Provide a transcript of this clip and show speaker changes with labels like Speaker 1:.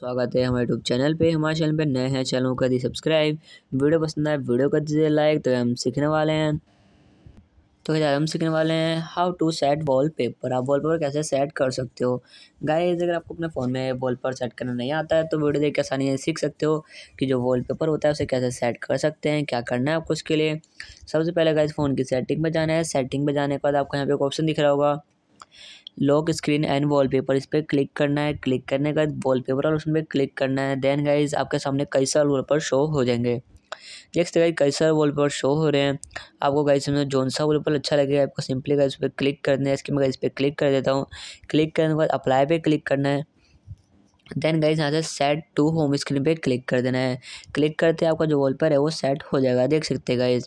Speaker 1: स्वागत है हमारे यूट्यूब चैनल पे हमारे चैनल पे नए हैं चैनल कर दी सब्सक्राइब वीडियो पसंद आए वीडियो कर दीजिए लाइक तो हम सीखने वाले हैं तो क्या हम सीखने वाले हैं how to set wallpaper आप वॉल पेपर कैसे सेट कर सकते हो गाइस अगर आपको अपने फ़ोन में वॉल पेपर सेट करना नहीं आता है तो वीडियो देख के आसानी से सीख सकते हो कि जो वॉल पेपर होता है उसे कैसे सेट कर सकते हैं क्या करना है आपको उसके लिए सबसे पहले गाइस फ़ोन की सेटिंग में जाना है सेटिंग में जाने के बाद आपको यहाँ पे एक ऑप्शन दिख रहा होगा लॉक स्क्रीन एंड वॉलपेपर इस पर क्लिक करना है क्लिक करने का वॉलपेपर और उसमें क्लिक करना है देन गाइज आपके सामने कई सारे वॉलपेपर शो हो जाएंगे नेक्स्ट गाइज कई सारे वॉलपेपर शो हो रहे हैं आपको गाइज में जौन सा वॉलपेपर अच्छा लगेगा आपको सिंपली गाइज पर क्लिक करना है इसके मैं इस पर क्लिक कर देता हूँ क्लिक करने के बाद अप्लाई पर क्लिक करना है देन गाइज यहाँ से सेट टू होम स्क्रीन पर क्लिक कर देना है क्लिक करते आपका जो वॉलपेपर है वो सेट हो जाएगा देख सकते गाइज़